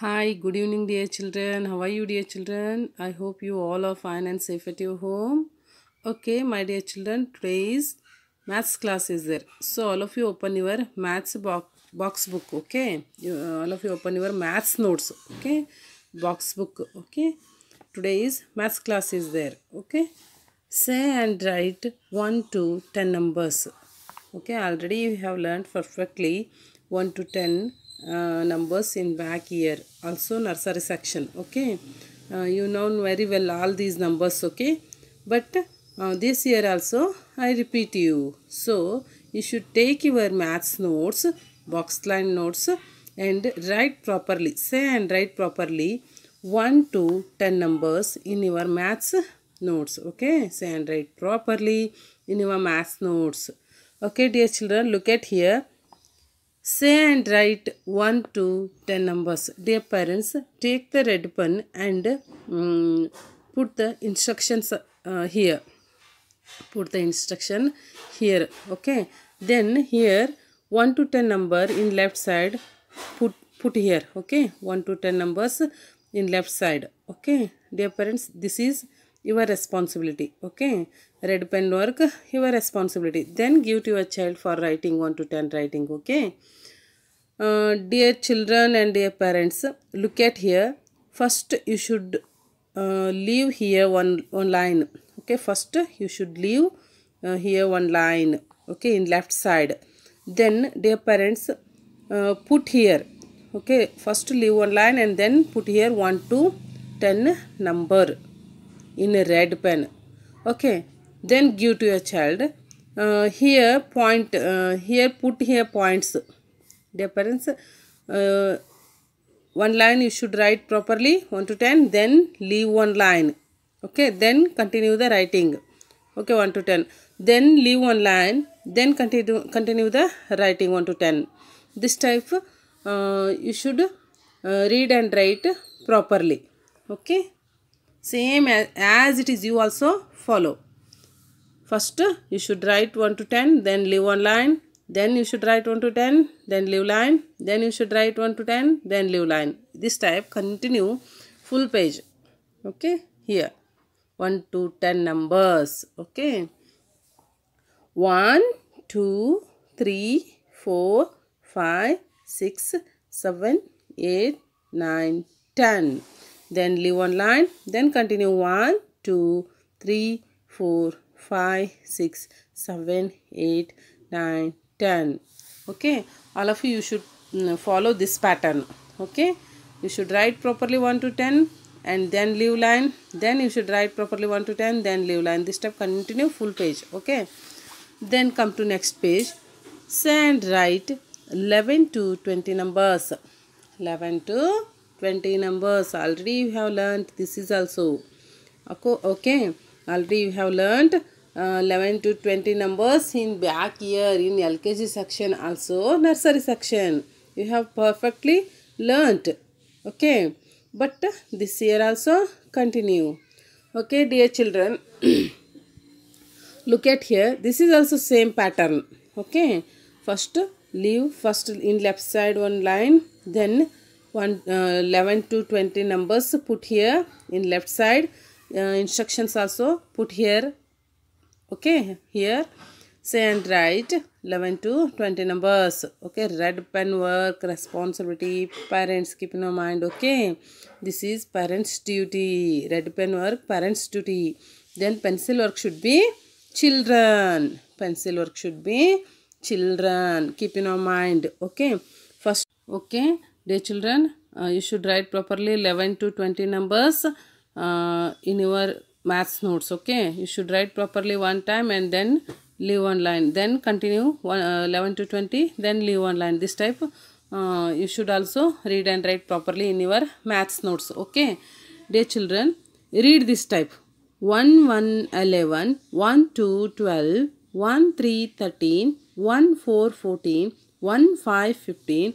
Hi, good evening dear children. How are you dear children? I hope you all are fine and safe at your home. Okay, my dear children, today's maths class is there. So all of you open your maths box, box book, okay? You, uh, all of you open your maths notes, okay? Box book, okay? today is maths class is there, okay? Say and write 1 to 10 numbers, okay? Already you have learned perfectly 1 to 10 uh, numbers in back here also nursery section okay uh, you know very well all these numbers okay but uh, this year also I repeat you so you should take your maths notes box line notes and write properly say and write properly 1 to 10 numbers in your maths notes okay say and write properly in your maths notes okay dear children look at here Say and write 1 to 10 numbers. Dear parents, take the red pen and um, put the instructions uh, here. Put the instruction here. Okay. Then here 1 to 10 number in left side put put here. Okay. 1 to 10 numbers in left side. Okay. Dear parents, this is your responsibility okay red pen work your responsibility then give to your child for writing 1 to 10 writing okay uh, dear children and dear parents look at here first you should uh, leave here one, one line okay first you should leave uh, here one line okay in left side then dear parents uh, put here okay first leave one line and then put here 1 to 10 number in a red pen okay then give to your child uh, here point uh, here put here points dear parents uh, one line you should write properly 1 to 10 then leave one line okay then continue the writing okay 1 to 10 then leave one line then continue continue the writing 1 to 10 this type uh, you should uh, read and write properly okay same as, as it is you also follow first you should write 1 to 10 then leave one line then you should write 1 to 10 then leave line then you should write 1 to 10 then leave line this type continue full page okay here 1 to 10 numbers okay 1 2 3 4 5 6 7 8 9 10 then leave one line then continue 1 2 3 4 5 6 7 8 9 10 okay all of you, you should follow this pattern okay you should write properly 1 to 10 and then leave line then you should write properly 1 to 10 then leave line this step continue full page okay then come to next page and write 11 to 20 numbers 11 to 20 numbers already you have learned. this is also okay already you have learned uh, 11 to 20 numbers in back year in lkg section also nursery section you have perfectly learned. okay but uh, this year also continue okay dear children look at here this is also same pattern okay first leave first in left side one line then one, uh, 11 to 20 numbers put here in left side uh, instructions also put here okay here say and write 11 to 20 numbers okay red pen work responsibility parents keep in mind okay this is parents duty red pen work parents duty then pencil work should be children pencil work should be children keep in mind okay first okay Dear children, uh, you should write properly 11 to 20 numbers uh, in your maths notes. Okay, you should write properly one time and then leave one line. Then continue one, uh, 11 to 20, then leave one line. This type uh, you should also read and write properly in your maths notes. Okay, dear children, read this type 1 1 11, 1 2 12, 1 3 13, 1 4 14, 1 5 15.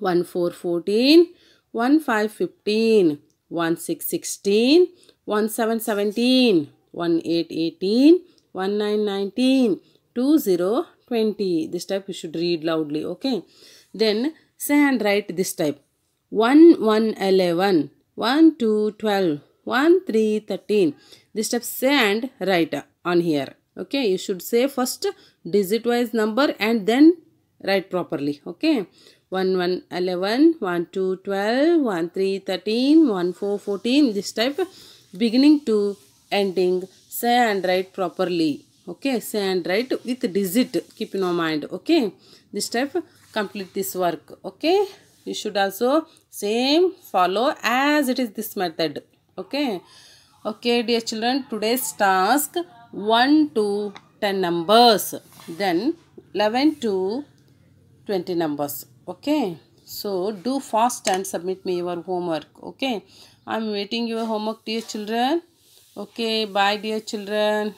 1 4 14 1 5 15 1 6 16 1 7 17 1 8 18 1 9 19 2 0 20 this type you should read loudly okay then say and write this type 1 1 11 1 2 12 1 3 13 this type say and write on here okay you should say first digit wise number and then write properly okay 1 1 11 1 2 12 1 3 13 1 4 14 this type beginning to ending say and write properly okay say and write with digit keep in your mind okay this type complete this work okay you should also same follow as it is this method okay okay dear children today's task 1 to 10 numbers then 11 to 20 numbers okay so do fast and submit me your homework okay i'm waiting your homework dear children okay bye dear children